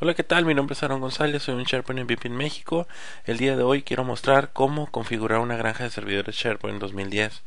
Hola, ¿qué tal? Mi nombre es Aaron González, soy un SharePoint MVP en México. El día de hoy quiero mostrar cómo configurar una granja de servidores SharePoint 2010.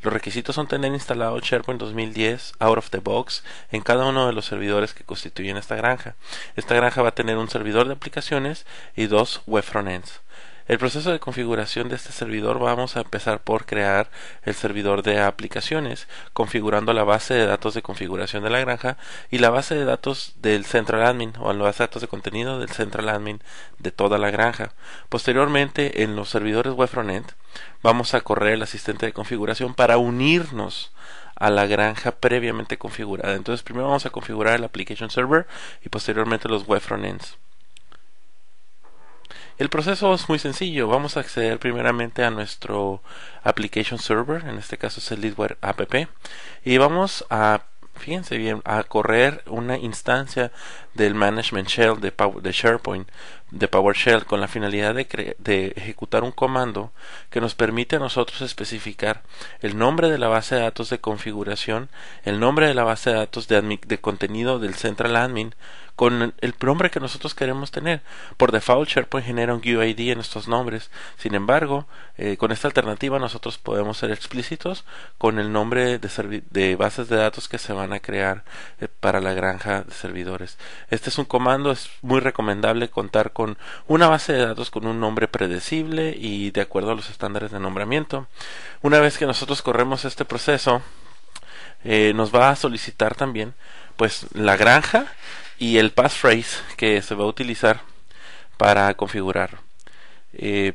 Los requisitos son tener instalado SharePoint 2010 out of the box en cada uno de los servidores que constituyen esta granja. Esta granja va a tener un servidor de aplicaciones y dos web frontends. El proceso de configuración de este servidor vamos a empezar por crear el servidor de aplicaciones, configurando la base de datos de configuración de la granja y la base de datos del central admin o la base de datos de contenido del central admin de toda la granja. Posteriormente, en los servidores web frontend, vamos a correr el asistente de configuración para unirnos a la granja previamente configurada. Entonces, primero vamos a configurar el application server y posteriormente los web el proceso es muy sencillo. Vamos a acceder primeramente a nuestro application server, en este caso es el Leadware app, y vamos a fíjense bien, a correr una instancia del Management Shell de, de SharePoint, de PowerShell, con la finalidad de, de ejecutar un comando que nos permite a nosotros especificar el nombre de la base de datos de configuración, el nombre de la base de datos de, de contenido del Central Admin, con el nombre que nosotros queremos tener. Por default, SharePoint genera un UID en estos nombres. Sin embargo, eh, con esta alternativa nosotros podemos ser explícitos con el nombre de, de bases de datos que se van a crear eh, para la granja de servidores. Este es un comando, es muy recomendable contar con una base de datos con un nombre predecible y de acuerdo a los estándares de nombramiento. Una vez que nosotros corremos este proceso, eh, nos va a solicitar también pues la granja y el passphrase que se va a utilizar para configurar. Eh,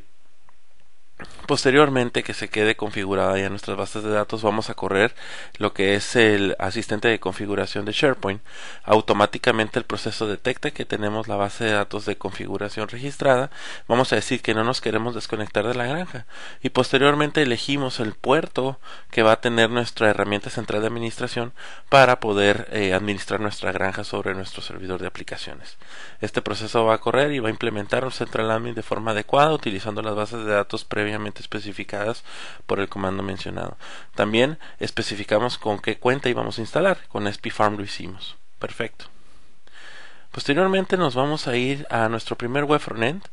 Posteriormente que se quede configurada ya nuestras bases de datos, vamos a correr lo que es el asistente de configuración de SharePoint. Automáticamente el proceso detecta que tenemos la base de datos de configuración registrada. Vamos a decir que no nos queremos desconectar de la granja. Y posteriormente elegimos el puerto que va a tener nuestra herramienta central de administración para poder eh, administrar nuestra granja sobre nuestro servidor de aplicaciones. Este proceso va a correr y va a implementar un central admin de forma adecuada utilizando las bases de datos previamente especificadas por el comando mencionado. También especificamos con qué cuenta íbamos a instalar, con Farm. lo hicimos. Perfecto. Posteriormente nos vamos a ir a nuestro primer web frontend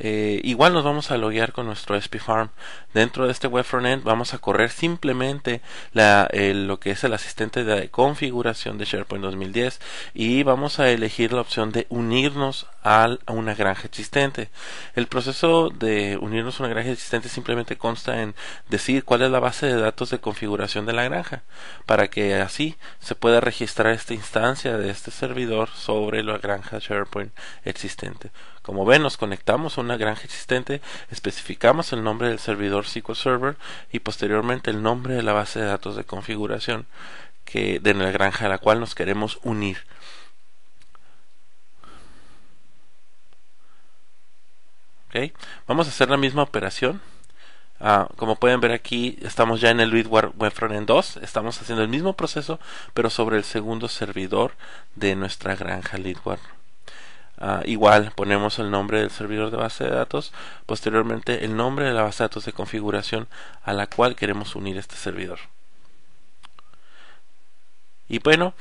eh, igual nos vamos a loguear con nuestro SP Farm. Dentro de este web frontend vamos a correr simplemente lo que es el asistente de configuración de SharePoint 2010 y vamos a elegir la opción de unirnos a una granja existente. El proceso de unirnos a una granja existente simplemente consta en decir cuál es la base de datos de configuración de la granja para que así se pueda registrar esta instancia de este servidor sobre la granja SharePoint existente. Como ven, nos conectamos a una granja existente, especificamos el nombre del servidor SQL Server y posteriormente el nombre de la base de datos de configuración que, de la granja a la cual nos queremos unir. Vamos a hacer la misma operación. Ah, como pueden ver aquí, estamos ya en el LeadWar Web Frontend 2. Estamos haciendo el mismo proceso, pero sobre el segundo servidor de nuestra granja Leadware Ah, igual ponemos el nombre del servidor de base de datos, posteriormente el nombre de la base de datos de configuración a la cual queremos unir este servidor. Y bueno,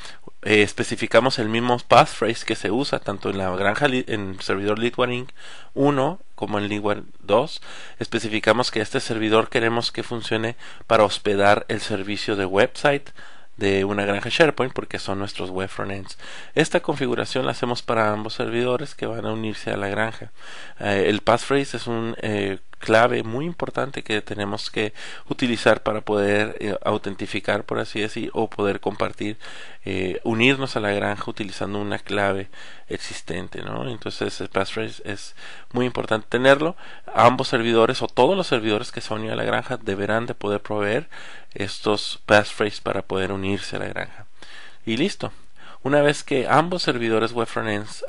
eh, especificamos el mismo passphrase que se usa tanto en la granja en el servidor Litwaring 1 como en Litwaring 2. Especificamos que este servidor queremos que funcione para hospedar el servicio de website, de una granja SharePoint porque son nuestros web frontends. Esta configuración la hacemos para ambos servidores que van a unirse a la granja. Eh, el passphrase es un eh, clave muy importante que tenemos que utilizar para poder eh, autentificar, por así decir, o poder compartir, eh, unirnos a la granja utilizando una clave existente, ¿no? Entonces el passphrase es muy importante tenerlo. Ambos servidores o todos los servidores que se unen a la granja deberán de poder proveer estos passphrase para poder unirse a la granja. Y listo, una vez que ambos servidores web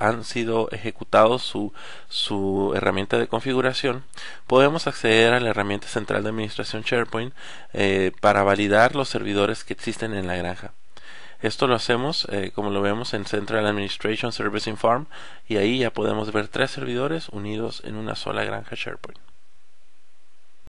han sido ejecutados su, herramienta de configuración, podemos acceder a la herramienta central de administración SharePoint eh, para validar los servidores que existen en la granja. Esto lo hacemos eh, como lo vemos en Central Administration Service Farm y ahí ya podemos ver tres servidores unidos en una sola granja SharePoint.